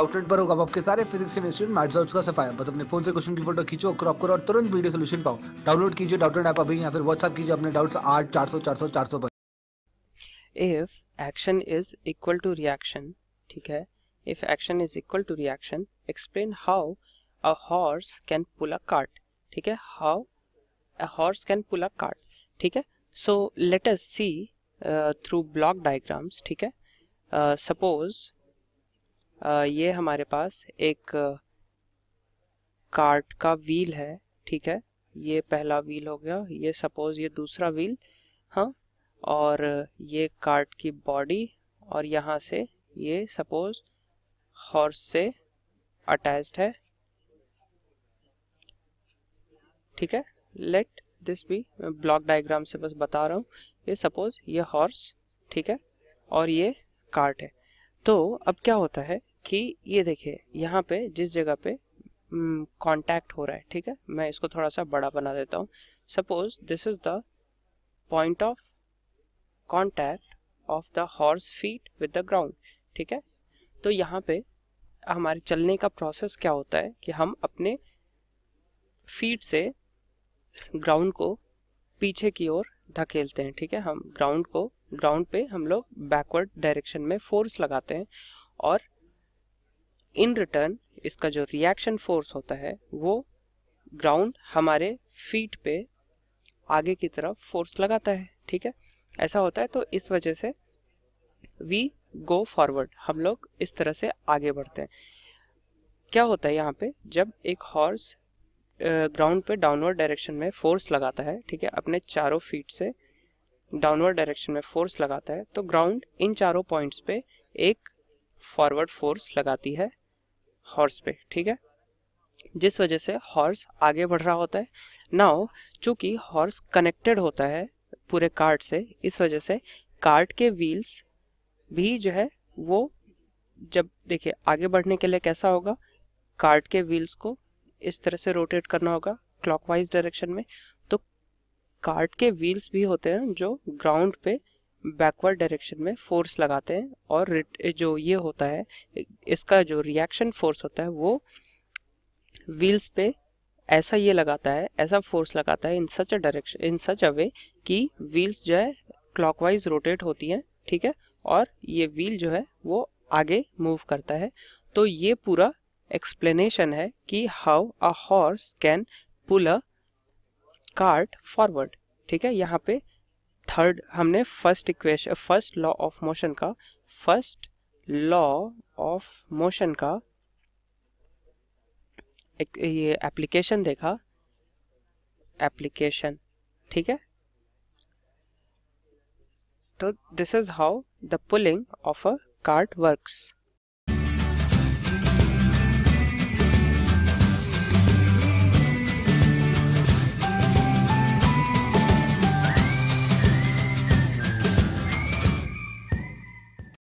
outlet पर होगा आपके सारे फिजिक्स केमिस्ट्री मैथ्स और उसका सफाया बस अपने फोन से क्वेश्चन की फोटो खींचो क्रॉप करो और तुरंत वीडियो सोल्यूशन पाओ डाउनलोड कीजिए डाउटलेट ऐप अभी या फिर व्हाट्सअप कीजिए अपने डाउट्स आठ चार सौ चार सौ चार सौ पर if action is equal to reaction ठीक है if action is equal to reaction explain how a horse can pull a cart ठीक है how a horse can pull a cart ठीक है so let us see through block diagrams ठीक है suppose uh, ये हमारे पास एक कार्ट का व्हील है ठीक है ये पहला व्हील हो गया ये सपोज ये दूसरा व्हील हाँ और ये कार्ट की बॉडी और यहाँ से ये सपोज हॉर्स से अटैच्ड है ठीक है लेट दिस भी ब्लॉक डायग्राम से बस बता रहा हूँ ये सपोज ये हॉर्स ठीक है और ये कार्ट है तो अब क्या होता है कि ये देखिए यहाँ पे जिस जगह पे कांटेक्ट हो रहा है ठीक है मैं इसको थोड़ा सा बड़ा बना देता हूँ suppose this is the point of contact of the horse feet with the ground ठीक है तो यहाँ पे हमारे चलने का प्रोसेस क्या होता है कि हम अपने फीट से ग्राउंड को पीछे की ओर धकेलते हैं ठीक है हम ग्राउंड को ग्राउंड पे हम लोग बैकवर्ड डायरेक्शन में फोर्स लगाते हैं और इन रिटर्न इसका जो रिएक्शन फोर्स होता है वो ग्राउंड हमारे फीट पे आगे की तरफ फोर्स लगाता है ठीक है ऐसा होता है तो इस वजह से वी गो फॉरवर्ड हम लोग इस तरह से आगे बढ़ते हैं क्या होता है यहाँ पे जब एक हॉर्स ग्राउंड पे डाउनवर्ड डायरेक्शन में फोर्स लगाता है ठीक है अपने चारों फीट से डाउनवर्ड डायरेक्शन में फोर्स लगाता है तो ग्राउंड इन चारों पॉइंट्स पे एक फॉरवर्ड फोर्स लगाती है हॉर्स पे ठीक है जिस वजह से हॉर्स आगे बढ़ रहा होता है नाउ चूंकि हॉर्स कनेक्टेड होता है पूरे कार्ट से इस वजह से कार्ट के व्हील्स भी जो है वो जब देखिए आगे बढ़ने के लिए कैसा होगा कार्ट के व्हील्स को इस तरह से रोटेट करना होगा क्लॉकवाइज डायरेक्शन में तो कार्ट के व्हील्स भी होते हैं जो ग्राउंड पे बैकवर्ड डायरेक्शन में फोर्स लगाते हैं और जो ये होता है इसका जो रिएक्शन फोर्स होता है वो व्हील्स पे ऐसा ये लगाता है ऐसा फोर्स लगाता है इन सच अ डायरेक्शन इन सच अ वे कि व्हील्स जो है क्लॉकवाइज रोटेट होती हैं ठीक है और ये व्हील जो है वो आगे मूव करता है तो ये पूरा एक्सप्लेनेशन है कि how a horse can pull a cart forward ठीक है यहाँ पे थर्ड हमने first equation first law of motion का फर्स्ट लॉ ऑफ मोशन का एक ये एप्लीकेशन देखा एप्लीकेशन ठीक है तो this is how the pulling of a cart works